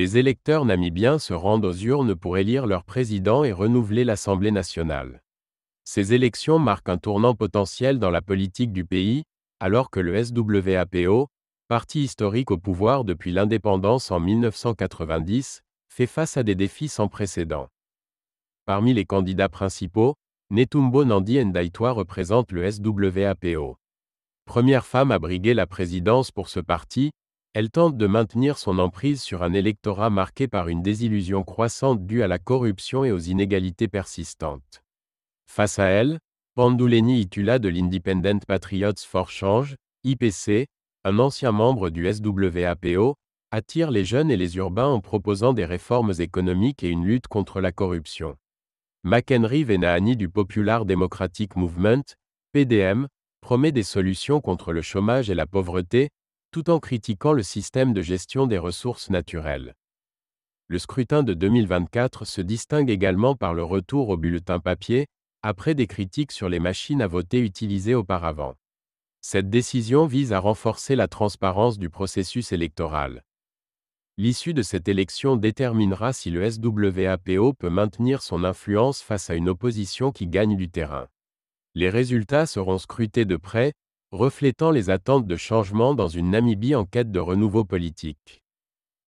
les électeurs namibiens se rendent aux urnes pour élire leur président et renouveler l'Assemblée nationale. Ces élections marquent un tournant potentiel dans la politique du pays, alors que le SWAPO, parti historique au pouvoir depuis l'indépendance en 1990, fait face à des défis sans précédent. Parmi les candidats principaux, Netumbo Nandi Ndaitwa représente le SWAPO. Première femme à briguer la présidence pour ce parti, elle tente de maintenir son emprise sur un électorat marqué par une désillusion croissante due à la corruption et aux inégalités persistantes. Face à elle, Panduleni Itula de l'Independent Patriots for Change, IPC, un ancien membre du SWAPO, attire les jeunes et les urbains en proposant des réformes économiques et une lutte contre la corruption. McHenry Venahani du Popular Democratic Movement, PDM, promet des solutions contre le chômage et la pauvreté, tout en critiquant le système de gestion des ressources naturelles. Le scrutin de 2024 se distingue également par le retour au bulletin papier, après des critiques sur les machines à voter utilisées auparavant. Cette décision vise à renforcer la transparence du processus électoral. L'issue de cette élection déterminera si le SWAPO peut maintenir son influence face à une opposition qui gagne du terrain. Les résultats seront scrutés de près, reflétant les attentes de changement dans une Namibie en quête de renouveau politique.